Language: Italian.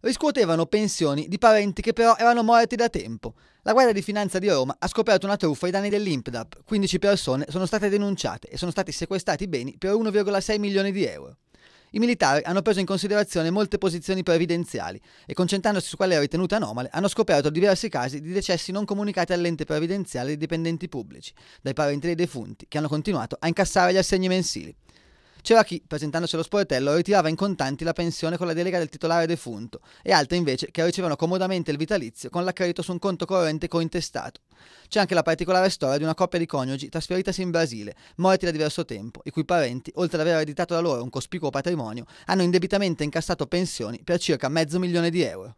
riscuotevano pensioni di parenti che però erano morti da tempo. La Guardia di Finanza di Roma ha scoperto una truffa ai danni dell'Impdap. 15 persone sono state denunciate e sono stati sequestrati beni per 1,6 milioni di euro. I militari hanno preso in considerazione molte posizioni previdenziali e concentrandosi su quelle ritenute anomale hanno scoperto diversi casi di decessi non comunicati all'ente previdenziale dei dipendenti pubblici, dai parenti dei defunti, che hanno continuato a incassare gli assegni mensili. C'era chi, presentandosi allo sportello, ritirava in contanti la pensione con la delega del titolare defunto e altri invece che ricevevano comodamente il vitalizio con l'accredito su un conto corrente cointestato. C'è anche la particolare storia di una coppia di coniugi trasferitasi in Brasile, morti da diverso tempo, i cui parenti, oltre ad aver ereditato da loro un cospicuo patrimonio, hanno indebitamente incassato pensioni per circa mezzo milione di euro.